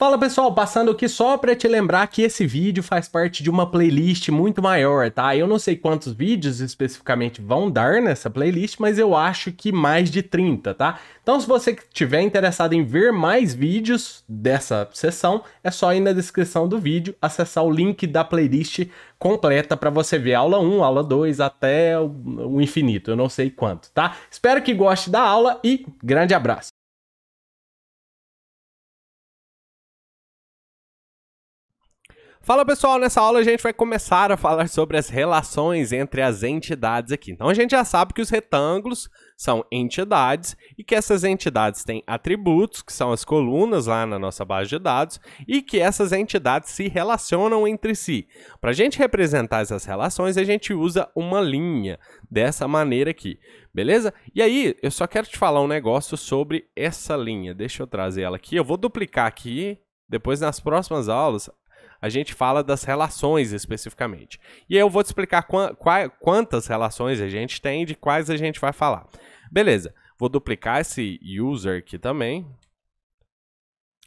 Fala pessoal, passando aqui só para te lembrar que esse vídeo faz parte de uma playlist muito maior, tá? Eu não sei quantos vídeos especificamente vão dar nessa playlist, mas eu acho que mais de 30, tá? Então se você estiver interessado em ver mais vídeos dessa sessão, é só ir na descrição do vídeo acessar o link da playlist completa para você ver aula 1, aula 2 até o infinito, eu não sei quanto, tá? Espero que goste da aula e grande abraço. Fala pessoal, nessa aula a gente vai começar a falar sobre as relações entre as entidades aqui. Então a gente já sabe que os retângulos são entidades e que essas entidades têm atributos, que são as colunas lá na nossa base de dados, e que essas entidades se relacionam entre si. Para a gente representar essas relações, a gente usa uma linha dessa maneira aqui, beleza? E aí, eu só quero te falar um negócio sobre essa linha. Deixa eu trazer ela aqui. Eu vou duplicar aqui. Depois, nas próximas aulas, a gente fala das relações especificamente. E eu vou te explicar quantas relações a gente tem e de quais a gente vai falar. Beleza, vou duplicar esse user aqui também.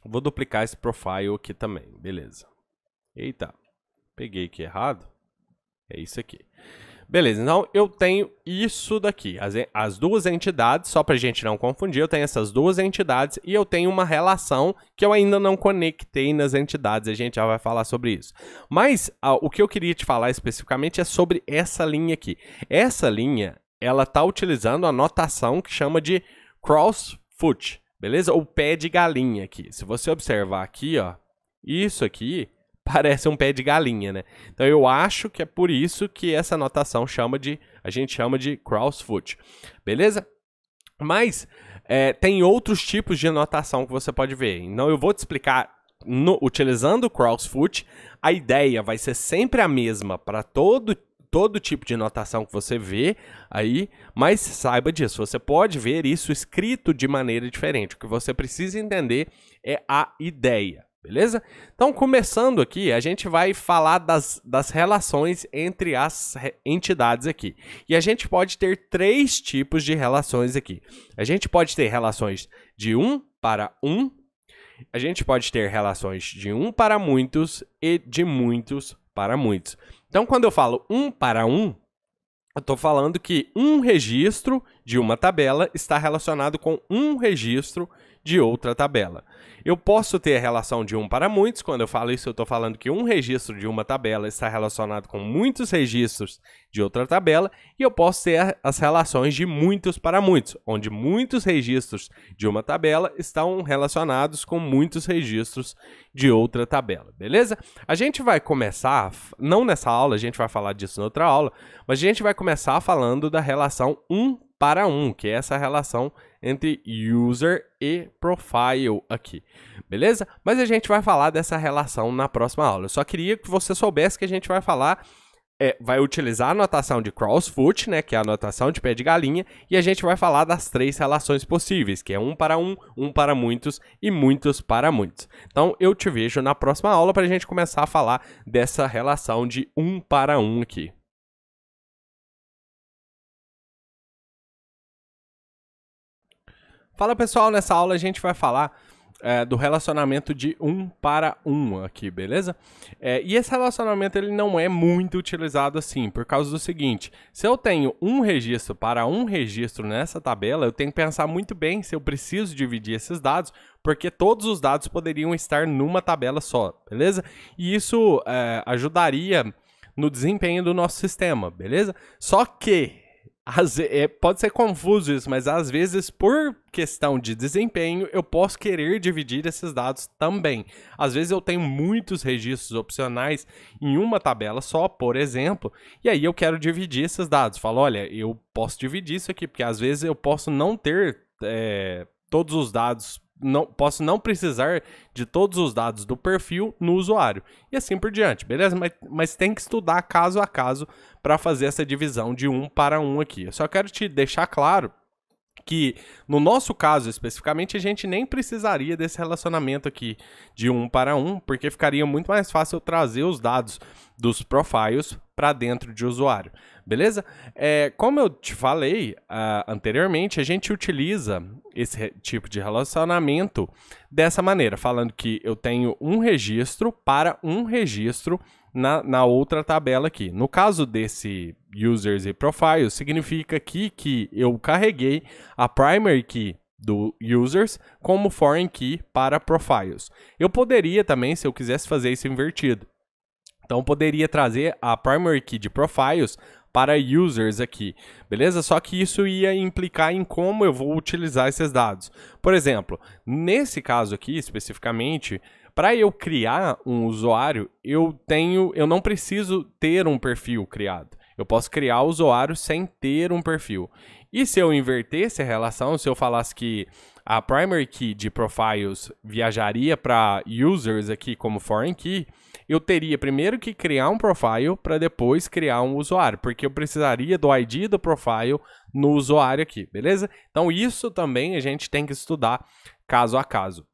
Vou duplicar esse profile aqui também, beleza. Eita, peguei aqui errado. É isso aqui. Beleza, então eu tenho isso daqui, as, as duas entidades, só para a gente não confundir, eu tenho essas duas entidades e eu tenho uma relação que eu ainda não conectei nas entidades, a gente já vai falar sobre isso. Mas ah, o que eu queria te falar especificamente é sobre essa linha aqui. Essa linha, ela está utilizando a notação que chama de crossfoot, beleza? O pé de galinha aqui. Se você observar aqui, ó, isso aqui parece um pé de galinha, né? Então eu acho que é por isso que essa notação chama de, a gente chama de crossfoot, beleza? Mas é, tem outros tipos de anotação que você pode ver. Então eu vou te explicar no, utilizando o crossfoot. A ideia vai ser sempre a mesma para todo todo tipo de notação que você vê aí, mas saiba disso, você pode ver isso escrito de maneira diferente. O que você precisa entender é a ideia, Beleza? Então, começando aqui, a gente vai falar das, das relações entre as entidades aqui. E a gente pode ter três tipos de relações aqui. A gente pode ter relações de um para um, a gente pode ter relações de um para muitos e de muitos para muitos. Então, quando eu falo um para um, eu estou falando que um registro de uma tabela está relacionado com um registro de de outra tabela. Eu posso ter a relação de um para muitos, quando eu falo isso, eu estou falando que um registro de uma tabela está relacionado com muitos registros de outra tabela, e eu posso ter as relações de muitos para muitos, onde muitos registros de uma tabela estão relacionados com muitos registros de outra tabela, beleza? A gente vai começar, não nessa aula, a gente vai falar disso em outra aula, mas a gente vai começar falando da relação 1 para 1, que é essa relação entre user e profile aqui, beleza? Mas a gente vai falar dessa relação na próxima aula. Eu só queria que você soubesse que a gente vai falar é, vai utilizar a notação de crossfoot, né, que é a notação de pé de galinha, e a gente vai falar das três relações possíveis, que é um para um, um para muitos e muitos para muitos. Então eu te vejo na próxima aula para a gente começar a falar dessa relação de um para um aqui. Fala pessoal, nessa aula a gente vai falar é, do relacionamento de um para um aqui, beleza? É, e esse relacionamento ele não é muito utilizado assim, por causa do seguinte: se eu tenho um registro para um registro nessa tabela, eu tenho que pensar muito bem se eu preciso dividir esses dados, porque todos os dados poderiam estar numa tabela só, beleza? E isso é, ajudaria no desempenho do nosso sistema, beleza? Só que é, pode ser confuso isso, mas às vezes, por questão de desempenho, eu posso querer dividir esses dados também. Às vezes eu tenho muitos registros opcionais em uma tabela só, por exemplo, e aí eu quero dividir esses dados. Falo, olha, eu posso dividir isso aqui, porque às vezes eu posso não ter é, todos os dados não, posso não precisar de todos os dados do perfil no usuário. E assim por diante, beleza? Mas, mas tem que estudar caso a caso para fazer essa divisão de um para um aqui. Eu só quero te deixar claro que no nosso caso especificamente a gente nem precisaria desse relacionamento aqui de um para um, porque ficaria muito mais fácil trazer os dados dos profiles para dentro de usuário, beleza? É, como eu te falei uh, anteriormente, a gente utiliza esse tipo de relacionamento dessa maneira, falando que eu tenho um registro para um registro na, na outra tabela aqui. No caso desse users e profiles, significa aqui que eu carreguei a primary key do users como foreign key para profiles. Eu poderia também, se eu quisesse fazer isso invertido. Então, poderia trazer a primary key de profiles para users aqui, beleza? Só que isso ia implicar em como eu vou utilizar esses dados. Por exemplo, nesse caso aqui especificamente, para eu criar um usuário, eu tenho, eu não preciso ter um perfil criado. Eu posso criar usuário sem ter um perfil. E se eu invertesse a relação, se eu falasse que a primary key de profiles viajaria para users aqui como foreign key, eu teria primeiro que criar um profile para depois criar um usuário, porque eu precisaria do ID do profile no usuário aqui, beleza? Então isso também a gente tem que estudar caso a caso.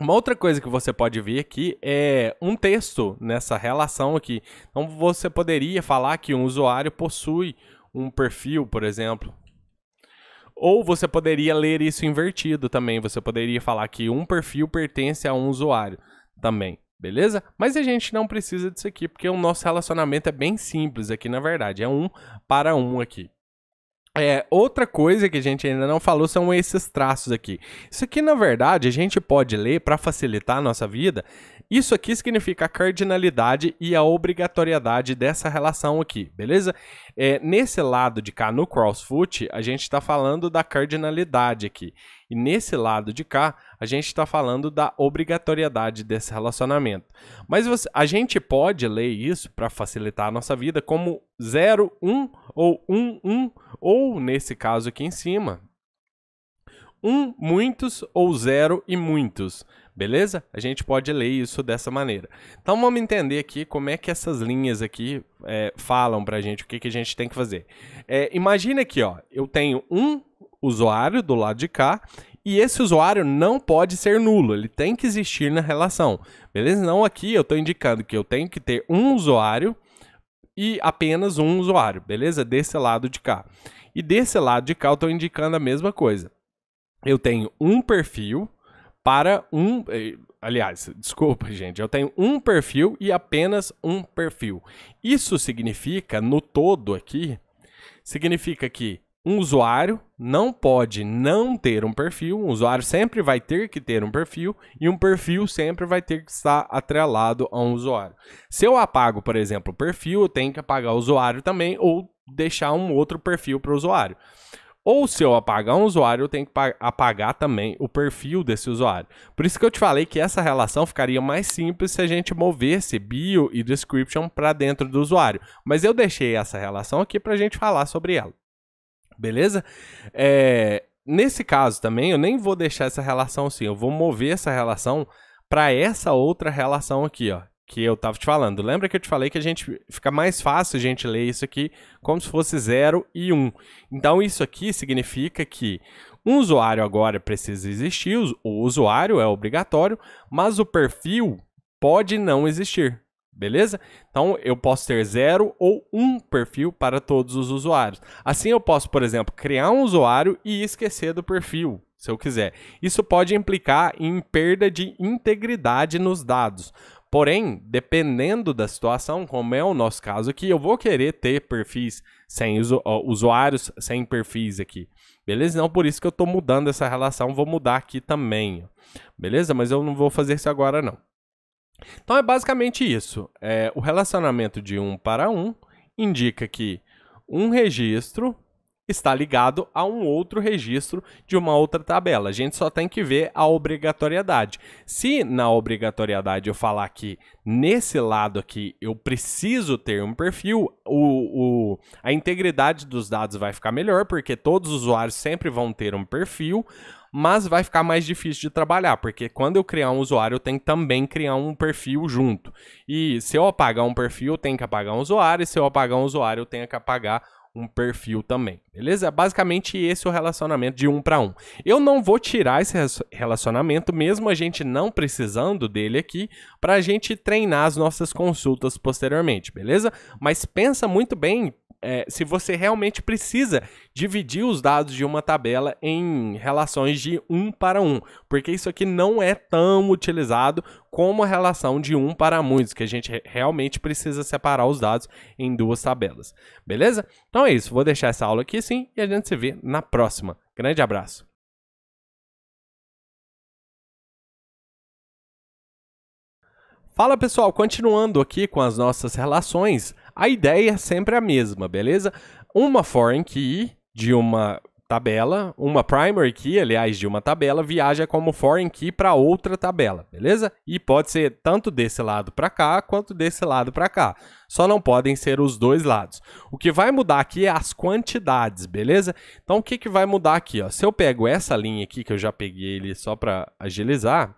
Uma outra coisa que você pode ver aqui é um texto nessa relação aqui. Então você poderia falar que um usuário possui um perfil, por exemplo. Ou você poderia ler isso invertido também. Você poderia falar que um perfil pertence a um usuário também, beleza? Mas a gente não precisa disso aqui, porque o nosso relacionamento é bem simples aqui, na verdade. É um para um aqui. É, outra coisa que a gente ainda não falou são esses traços aqui. Isso aqui, na verdade, a gente pode ler para facilitar a nossa vida. Isso aqui significa a cardinalidade e a obrigatoriedade dessa relação aqui, beleza? É, nesse lado de cá, no CrossFoot, a gente está falando da cardinalidade aqui. E nesse lado de cá, a gente está falando da obrigatoriedade desse relacionamento. Mas você, a gente pode ler isso para facilitar a nossa vida como 0, 1 um, ou 1, um, 1, um, ou nesse caso aqui em cima, um, muitos ou zero e muitos. Beleza? A gente pode ler isso dessa maneira. Então vamos entender aqui como é que essas linhas aqui é, falam para a gente o que, que a gente tem que fazer. É, imagina aqui, ó, eu tenho um usuário do lado de cá e esse usuário não pode ser nulo, ele tem que existir na relação. Beleza? Não aqui eu estou indicando que eu tenho que ter um usuário e apenas um usuário, beleza? Desse lado de cá. E desse lado de cá eu estou indicando a mesma coisa eu tenho um perfil para um. Eh, aliás, desculpa, gente, eu tenho um perfil e apenas um perfil. Isso significa, no todo aqui, significa que um usuário não pode não ter um perfil, um usuário sempre vai ter que ter um perfil e um perfil sempre vai ter que estar atrelado a um usuário. Se eu apago, por exemplo, o perfil, eu tenho que apagar o usuário também ou deixar um outro perfil para o usuário. Ou se eu apagar um usuário, eu tenho que apagar também o perfil desse usuário. Por isso que eu te falei que essa relação ficaria mais simples se a gente movesse bio e description para dentro do usuário. Mas eu deixei essa relação aqui para a gente falar sobre ela. Beleza? É, nesse caso também, eu nem vou deixar essa relação assim, eu vou mover essa relação para essa outra relação aqui, ó, que eu tava te falando. Lembra que eu te falei que a gente fica mais fácil a gente ler isso aqui como se fosse 0 e 1. Um. Então isso aqui significa que um usuário agora precisa existir, o usuário é obrigatório, mas o perfil pode não existir. Beleza? Então eu posso ter zero ou um perfil para todos os usuários. Assim eu posso, por exemplo, criar um usuário e esquecer do perfil, se eu quiser. Isso pode implicar em perda de integridade nos dados. Porém, dependendo da situação, como é o nosso caso aqui, eu vou querer ter perfis sem usu usuários, sem perfis aqui. Beleza? Então, por isso que eu estou mudando essa relação, vou mudar aqui também. Beleza? Mas eu não vou fazer isso agora, não. Então, é basicamente isso. É, o relacionamento de um para um indica que um registro está ligado a um outro registro de uma outra tabela. A gente só tem que ver a obrigatoriedade. Se na obrigatoriedade eu falar que nesse lado aqui eu preciso ter um perfil, o, o, a integridade dos dados vai ficar melhor, porque todos os usuários sempre vão ter um perfil, mas vai ficar mais difícil de trabalhar, porque quando eu criar um usuário, eu tenho que também criar um perfil junto. E se eu apagar um perfil, eu tenho que apagar um usuário, e se eu apagar um usuário, eu tenho que apagar um perfil também, beleza? É basicamente esse é o relacionamento de um para um. Eu não vou tirar esse relacionamento, mesmo a gente não precisando dele aqui, para a gente treinar as nossas consultas posteriormente, beleza? Mas pensa muito bem é, se você realmente precisa dividir os dados de uma tabela em relações de um para um, porque isso aqui não é tão utilizado como a relação de um para muitos, que a gente realmente precisa separar os dados em duas tabelas. Beleza? Então é isso, vou deixar essa aula aqui sim e a gente se vê na próxima. Grande abraço! Fala pessoal, continuando aqui com as nossas relações, a ideia é sempre a mesma, beleza? Uma foreign key de uma tabela, uma primary key, aliás, de uma tabela, viaja como foreign key para outra tabela, beleza? E pode ser tanto desse lado para cá quanto desse lado para cá. Só não podem ser os dois lados. O que vai mudar aqui é as quantidades, beleza? Então o que, que vai mudar aqui? Ó? Se eu pego essa linha aqui, que eu já peguei ele só para agilizar,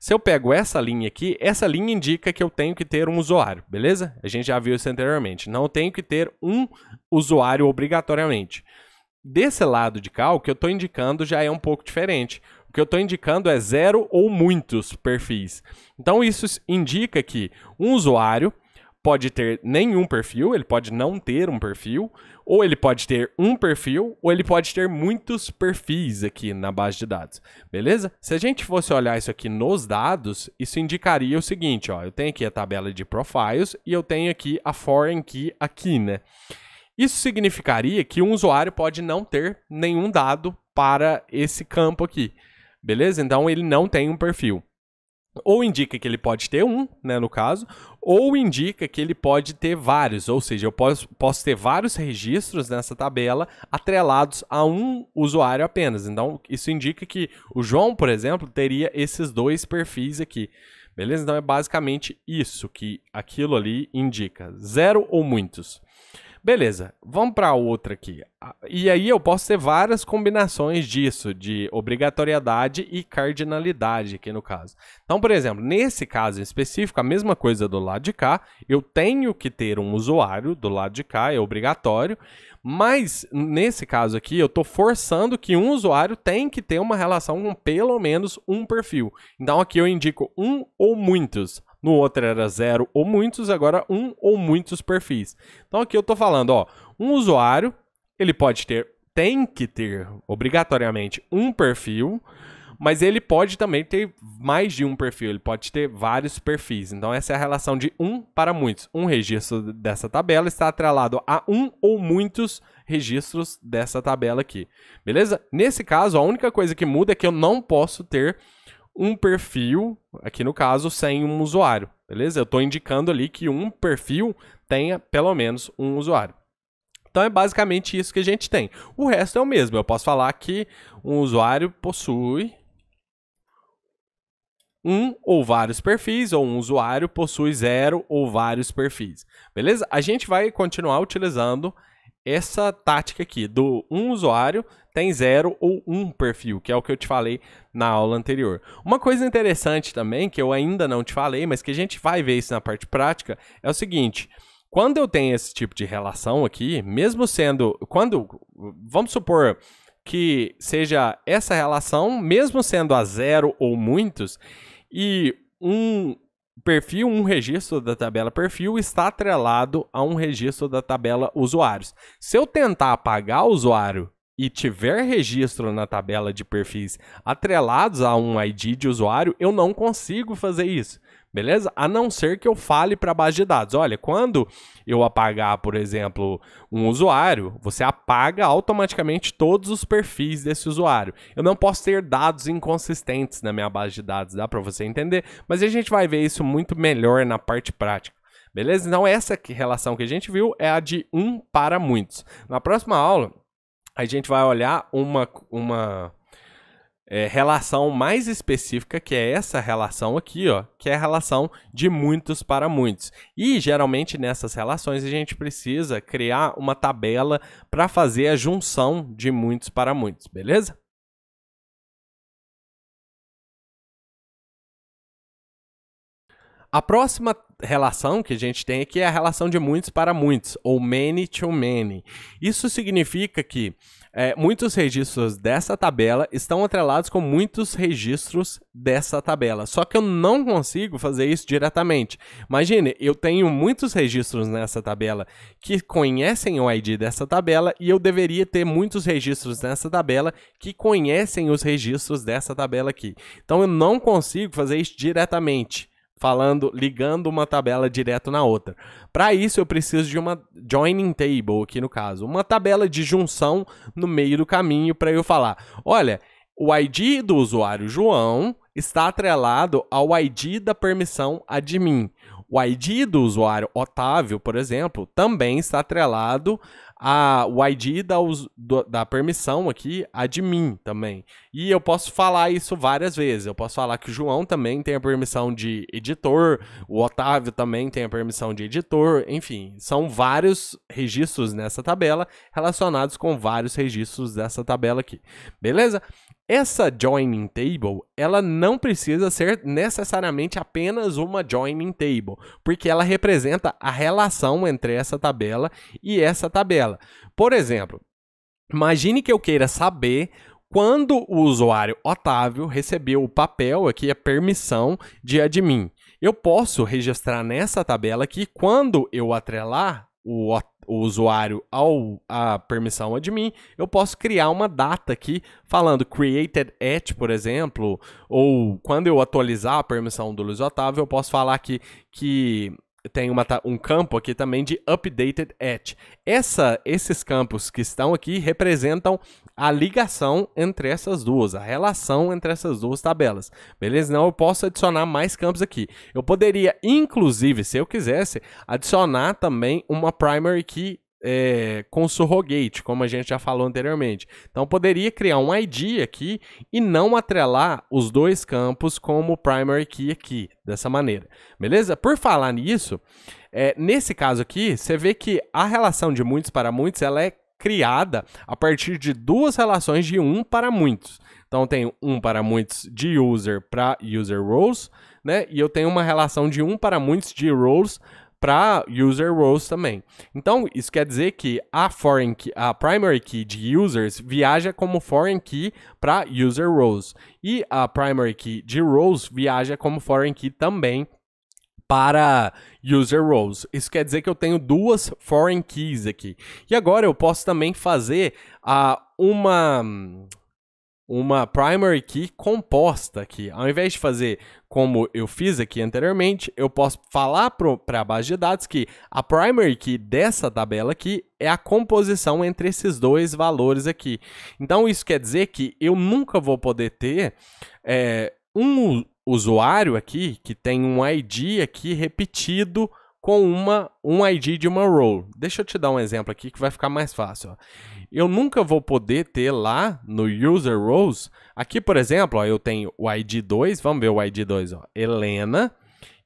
se eu pego essa linha aqui, essa linha indica que eu tenho que ter um usuário, beleza? A gente já viu isso anteriormente. Não tenho que ter um usuário obrigatoriamente. Desse lado de cá, o que eu estou indicando já é um pouco diferente. O que eu estou indicando é zero ou muitos perfis. Então, isso indica que um usuário pode ter nenhum perfil, ele pode não ter um perfil, ou ele pode ter um perfil, ou ele pode ter muitos perfis aqui na base de dados, beleza? Se a gente fosse olhar isso aqui nos dados, isso indicaria o seguinte, ó, eu tenho aqui a tabela de profiles e eu tenho aqui a foreign key aqui, né? Isso significaria que um usuário pode não ter nenhum dado para esse campo aqui, beleza? Então ele não tem um perfil ou indica que ele pode ter um, né, no caso, ou indica que ele pode ter vários, ou seja, eu posso, posso ter vários registros nessa tabela atrelados a um usuário apenas. Então, isso indica que o João, por exemplo, teria esses dois perfis aqui. Beleza? Então é basicamente isso que aquilo ali indica: zero ou muitos. Beleza, vamos para outra aqui. Ah, e aí eu posso ter várias combinações disso, de obrigatoriedade e cardinalidade aqui no caso. Então, por exemplo, nesse caso específico, a mesma coisa do lado de cá, eu tenho que ter um usuário do lado de cá, é obrigatório, mas nesse caso aqui eu estou forçando que um usuário tem que ter uma relação com pelo menos um perfil. Então aqui eu indico um ou muitos no outro era zero ou muitos, agora um ou muitos perfis. Então aqui eu estou falando, ó, um usuário, ele pode ter, tem que ter obrigatoriamente um perfil, mas ele pode também ter mais de um perfil, ele pode ter vários perfis. Então essa é a relação de um para muitos. Um registro dessa tabela está atrelado a um ou muitos registros dessa tabela aqui. Beleza? Nesse caso, a única coisa que muda é que eu não posso ter um perfil, aqui no caso, sem um usuário, beleza? Eu estou indicando ali que um perfil tenha pelo menos um usuário. Então é basicamente isso que a gente tem. O resto é o mesmo. Eu posso falar que um usuário possui um ou vários perfis, ou um usuário possui zero ou vários perfis. Beleza? A gente vai continuar utilizando essa tática aqui do um usuário tem zero ou um perfil, que é o que eu te falei na aula anterior. Uma coisa interessante também, que eu ainda não te falei, mas que a gente vai ver isso na parte prática, é o seguinte. Quando eu tenho esse tipo de relação aqui, mesmo sendo. Quando. Vamos supor que seja essa relação, mesmo sendo a zero ou muitos, e um perfil, um registro da tabela perfil está atrelado a um registro da tabela usuários. Se eu tentar apagar o usuário e tiver registro na tabela de perfis atrelados a um ID de usuário, eu não consigo fazer isso beleza? A não ser que eu fale para a base de dados. Olha, quando eu apagar, por exemplo, um usuário, você apaga automaticamente todos os perfis desse usuário. Eu não posso ter dados inconsistentes na minha base de dados, dá para você entender? Mas a gente vai ver isso muito melhor na parte prática. Beleza? Então essa relação que a gente viu é a de um para muitos. Na próxima aula, a gente vai olhar uma, uma é, relação mais específica, que é essa relação aqui, ó, que é a relação de muitos para muitos. E geralmente nessas relações a gente precisa criar uma tabela para fazer a junção de muitos para muitos, beleza? A próxima relação que a gente tem aqui é, é a relação de muitos para muitos, ou many to many. Isso significa que é, muitos registros dessa tabela estão atrelados com muitos registros dessa tabela. Só que eu não consigo fazer isso diretamente. Imagine, eu tenho muitos registros nessa tabela que conhecem o ID dessa tabela e eu deveria ter muitos registros nessa tabela que conhecem os registros dessa tabela aqui. Então eu não consigo fazer isso diretamente falando, ligando uma tabela direto na outra. Para isso eu preciso de uma joining table aqui no caso, uma tabela de junção no meio do caminho para eu falar, olha, o ID do usuário João está atrelado ao ID da permissão admin. O ID do usuário Otávio, por exemplo, também está atrelado a, o ID da permissão aqui admin também. E eu posso falar isso várias vezes. Eu posso falar que o João também tem a permissão de editor, o Otávio também tem a permissão de editor, enfim, são vários registros nessa tabela relacionados com vários registros dessa tabela aqui. Beleza? Essa joining table, ela não precisa ser necessariamente apenas uma joining table, porque ela representa a relação entre essa tabela e essa tabela. Por exemplo, imagine que eu queira saber quando o usuário Otávio recebeu o papel aqui, a permissão de admin. Eu posso registrar nessa tabela que quando eu atrelar o, o usuário ao a permissão admin, eu posso criar uma data aqui falando created at, por exemplo, ou quando eu atualizar a permissão do Luiz Otávio, eu posso falar aqui que tem uma, um campo aqui também de updated at. Essa, esses campos que estão aqui representam a ligação entre essas duas, a relação entre essas duas tabelas. Beleza? Então eu posso adicionar mais campos aqui. Eu poderia, inclusive, se eu quisesse, adicionar também uma primary key é, eh, com surrogate, como a gente já falou anteriormente. Então poderia criar um ID aqui e não atrelar os dois campos como primary key aqui, dessa maneira. Beleza? Por falar nisso, é, nesse caso aqui, você vê que a relação de muitos para muitos ela é criada a partir de duas relações de um para muitos. Então eu tenho um para muitos de user para user roles, né? E eu tenho uma relação de um para muitos de roles para user roles também. Então, isso quer dizer que a foreign key, a primary key de users viaja como foreign key para user roles e a primary key de roles viaja como foreign key também para user roles. Isso quer dizer que eu tenho duas foreign keys aqui. E agora eu posso também fazer a uh, uma uma primary key composta aqui. Ao invés de fazer como eu fiz aqui anteriormente, eu posso falar para a base de dados que a primary key dessa tabela aqui é a composição entre esses dois valores aqui. Então, isso quer dizer que eu nunca vou poder ter é, um usuário aqui que tem um ID aqui repetido com uma, um ID de uma row. Deixa eu te dar um exemplo aqui que vai ficar mais fácil. Ó eu nunca vou poder ter lá no user roles. Aqui, por exemplo, ó, eu tenho o ID 2, vamos ver o ID 2, ó, Helena,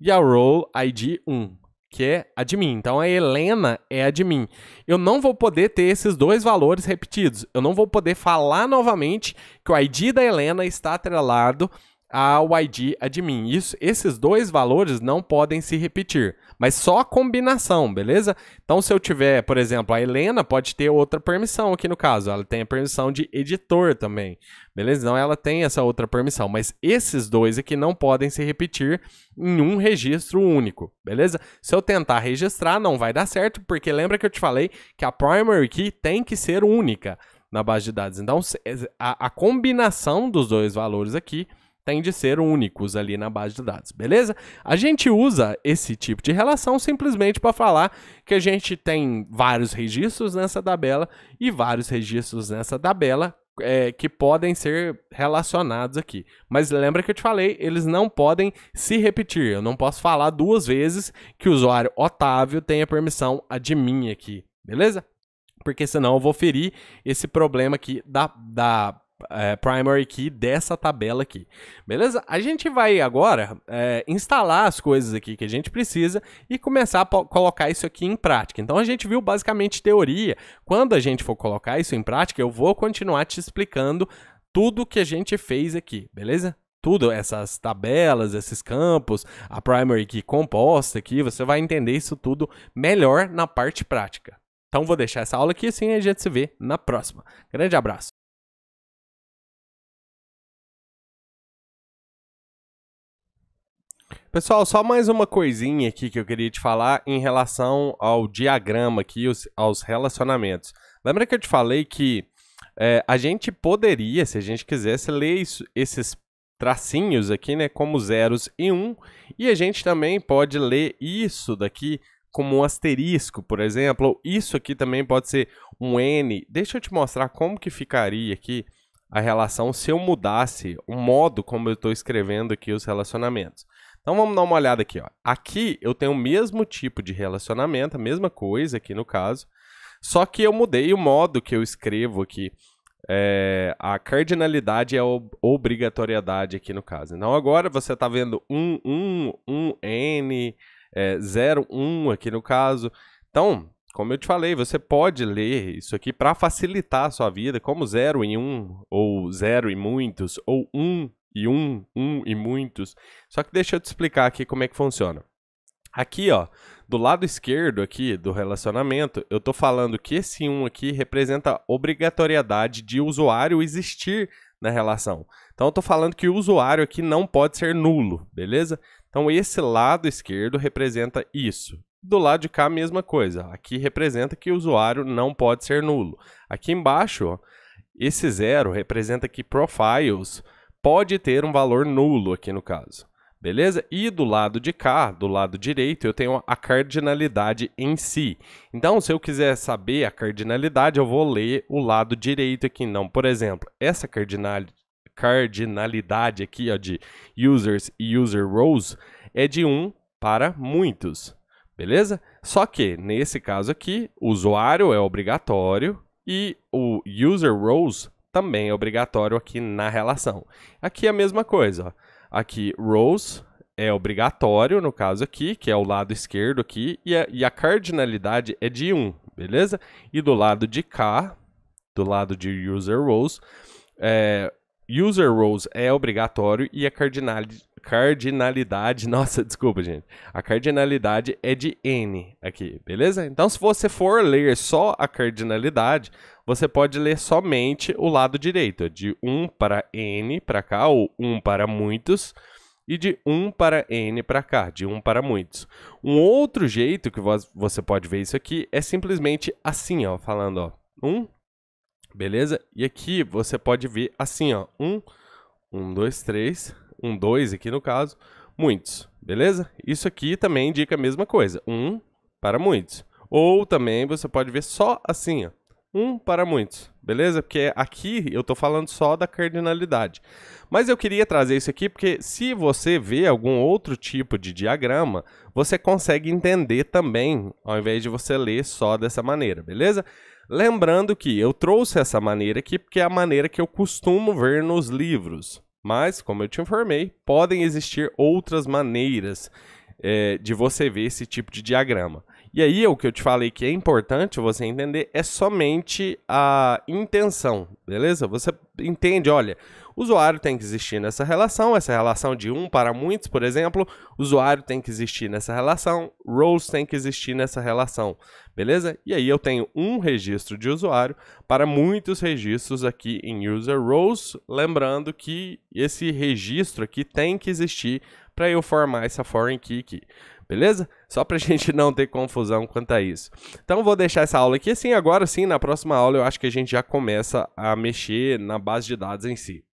e a role ID 1, que é admin. Então a Helena é admin. Eu não vou poder ter esses dois valores repetidos. Eu não vou poder falar novamente que o ID da Helena está atrelado ao ID admin. Isso, esses dois valores não podem se repetir mas só a combinação, beleza? Então, se eu tiver, por exemplo, a Helena pode ter outra permissão aqui no caso, ela tem a permissão de editor também, beleza? Então, ela tem essa outra permissão, mas esses dois aqui não podem se repetir em um registro único, beleza? Se eu tentar registrar, não vai dar certo, porque lembra que eu te falei que a primary key tem que ser única na base de dados. Então, a, a combinação dos dois valores aqui têm de ser únicos ali na base de dados, beleza? A gente usa esse tipo de relação simplesmente para falar que a gente tem vários registros nessa tabela e vários registros nessa tabela é, que podem ser relacionados aqui. Mas lembra que eu te falei, eles não podem se repetir. Eu não posso falar duas vezes que o usuário Otávio tenha permissão admin aqui, beleza? Porque senão eu vou ferir esse problema aqui da, da é, primary key dessa tabela aqui. Beleza? A gente vai agora é, instalar as coisas aqui que a gente precisa e começar a colocar isso aqui em prática. Então a gente viu basicamente teoria. Quando a gente for colocar isso em prática, eu vou continuar te explicando tudo que a gente fez aqui, beleza? tudo, essas tabelas, esses campos, a primary key composta aqui, você vai entender isso tudo melhor na parte prática. Então vou deixar essa aula aqui, assim a gente se vê na próxima. Grande abraço! Pessoal, só mais uma coisinha aqui que eu queria te falar em relação ao diagrama aqui, os, aos relacionamentos. Lembra que eu te falei que é, a gente poderia, se a gente quisesse, ler isso, esses tracinhos aqui, né, como zeros e um, e a gente também pode ler isso daqui como um asterisco, por exemplo, isso aqui também pode ser um N. Deixa eu te mostrar como que ficaria aqui a relação se eu mudasse o modo como eu estou escrevendo aqui os relacionamentos. Então vamos dar uma olhada aqui, ó. Aqui eu tenho o mesmo tipo de relacionamento, a mesma coisa aqui no caso, só que eu mudei o modo que eu escrevo aqui. É, a cardinalidade é a obrigatoriedade aqui no caso. Então agora você está vendo 1, 1, 1, N, é, 0, 1 aqui no caso. Então, como eu te falei, você pode ler isso aqui para facilitar a sua vida, como 0 em 1, ou 0 em muitos, ou 1 e um, um e muitos. Só que deixa eu te explicar aqui como é que funciona. Aqui, ó, do lado esquerdo aqui do relacionamento, eu tô falando que esse um aqui representa obrigatoriedade de usuário existir na relação. Então eu tô falando que o usuário aqui não pode ser nulo, beleza? Então esse lado esquerdo representa isso. Do lado de cá, a mesma coisa. Aqui representa que o usuário não pode ser nulo. Aqui embaixo, ó, esse zero representa que profiles pode ter um valor nulo aqui no caso. Beleza? E do lado de cá, do lado direito, eu tenho a cardinalidade em si. Então, se eu quiser saber a cardinalidade, eu vou ler o lado direito aqui. Não, por exemplo, essa cardinal, cardinalidade aqui ó, de users e user roles é de 1 para muitos. Beleza? Só que, nesse caso aqui, o usuário é obrigatório e o user roles também é obrigatório aqui na relação. Aqui é a mesma coisa. Ó. Aqui, rows é obrigatório, no caso aqui, que é o lado esquerdo aqui, e a, e a cardinalidade é de 1, beleza? E do lado de cá, do lado de user roles, é, user roles é obrigatório e a cardinalidade cardinalidade, nossa, desculpa, gente. A cardinalidade é de n aqui, beleza? Então, se você for ler só a cardinalidade, você pode ler somente o lado direito, de 1 para n para cá, ou 1 para muitos, e de 1 para n para cá, de 1 para muitos. Um outro jeito que você pode ver isso aqui é simplesmente assim, ó, falando ó, 1, beleza? E aqui você pode ver assim, ó, 1, 1, 2, 3, 1, 2 aqui no caso, muitos, beleza? Isso aqui também indica a mesma coisa, 1 para muitos. Ou também você pode ver só assim, ó, um para muitos, beleza? Porque aqui eu estou falando só da cardinalidade. Mas eu queria trazer isso aqui porque se você vê algum outro tipo de diagrama, você consegue entender também, ao invés de você ler só dessa maneira, beleza? Lembrando que eu trouxe essa maneira aqui porque é a maneira que eu costumo ver nos livros. Mas, como eu te informei, podem existir outras maneiras é, de você ver esse tipo de diagrama. E aí, o que eu te falei que é importante você entender é somente a intenção, beleza? Você entende, olha, o usuário tem que existir nessa relação, essa relação de um para muitos, por exemplo, o usuário tem que existir nessa relação, roles tem que existir nessa relação, beleza? E aí eu tenho um registro de usuário para muitos registros aqui em user roles, lembrando que esse registro aqui tem que existir para eu formar essa foreign key aqui, beleza? Só pra gente não ter confusão quanto a isso. Então vou deixar essa aula aqui assim, agora sim, na próxima aula eu acho que a gente já começa a mexer na base de dados em si.